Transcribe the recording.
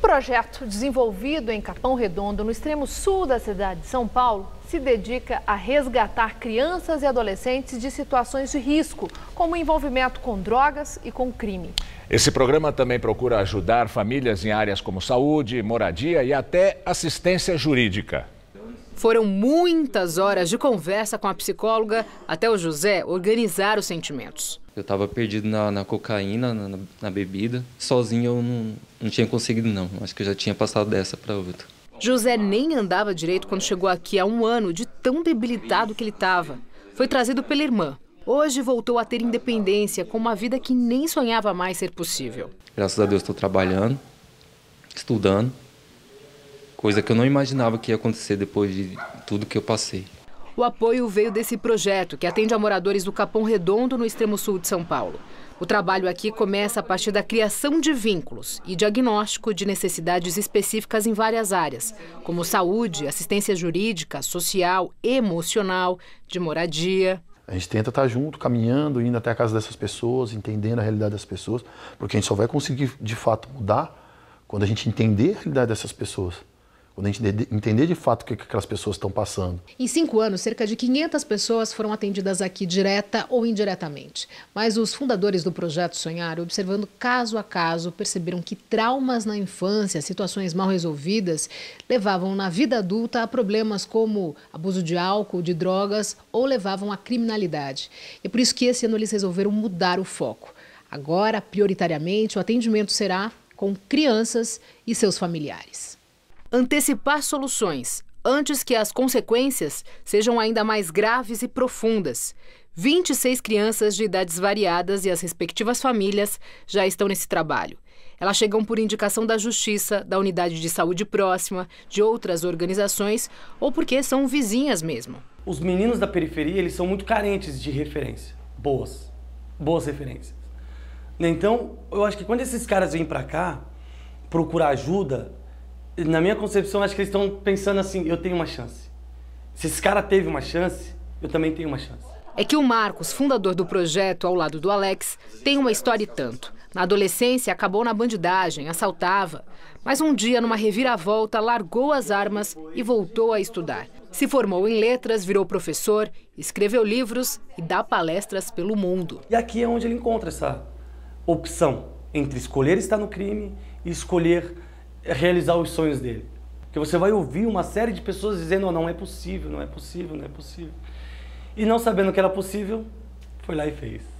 Um projeto desenvolvido em Capão Redondo, no extremo sul da cidade de São Paulo, se dedica a resgatar crianças e adolescentes de situações de risco, como envolvimento com drogas e com crime. Esse programa também procura ajudar famílias em áreas como saúde, moradia e até assistência jurídica. Foram muitas horas de conversa com a psicóloga até o José organizar os sentimentos. Eu estava perdido na, na cocaína, na, na, bebida. Sozinho eu não, não tinha conseguido, não. Acho que eu já tinha passado dessa para outra. José nem andava direito quando chegou aqui há um ano, de tão debilitado que ele estava. Foi trazido pela irmã. Hoje voltou a ter independência, com uma vida que nem sonhava mais ser possível. Graças a Deus estou trabalhando, estudando, coisa que eu não imaginava que ia acontecer depois de tudo que eu passei. O apoio veio desse projeto, que atende a moradores do Capão Redondo, no extremo sul de São Paulo. O trabalho aqui começa a partir da criação de vínculos e diagnóstico de necessidades específicas em várias áreas, como saúde, assistência jurídica, social, emocional, de moradia. A gente tenta estar tá junto, caminhando, indo até a casa dessas pessoas, entendendo a realidade das pessoas, porque a gente só vai conseguir de fato mudar quando a gente entender a realidade dessas pessoas quando a gente entender de fato o que aquelas pessoas estão passando. Em cinco anos, cerca de 500 pessoas foram atendidas aqui direta ou indiretamente. Mas os fundadores do projeto Sonhar, observando caso a caso, perceberam que traumas na infância, situações mal resolvidas, levavam na vida adulta a problemas como abuso de álcool, de drogas ou levavam à criminalidade. E é por isso que esse ano eles resolveram mudar o foco. Agora, prioritariamente, o atendimento será com crianças e seus familiares antecipar soluções antes que as consequências sejam ainda mais graves e profundas. 26 crianças de idades variadas e as respectivas famílias já estão nesse trabalho. Elas chegam por indicação da Justiça, da Unidade de Saúde Próxima, de outras organizações ou porque são vizinhas mesmo. Os meninos da periferia, eles são muito carentes de referência. Boas. Boas referências. Então, eu acho que quando esses caras vêm para cá procurar ajuda, na minha concepção, acho que eles estão pensando assim: eu tenho uma chance. Se esse cara teve uma chance, eu também tenho uma chance. É que o Marcos, fundador do projeto ao lado do Alex, tem uma história e tanto. Na adolescência, acabou na bandidagem, assaltava. Mas um dia, numa reviravolta, largou as armas e voltou a estudar. Se formou em letras, virou professor, escreveu livros e dá palestras pelo mundo. E aqui é onde ele encontra essa opção entre escolher estar no crime e escolher realizar os sonhos dele. Porque você vai ouvir uma série de pessoas dizendo: oh, não é possível, não é possível, não é possível. E não sabendo que era possível, foi lá e fez.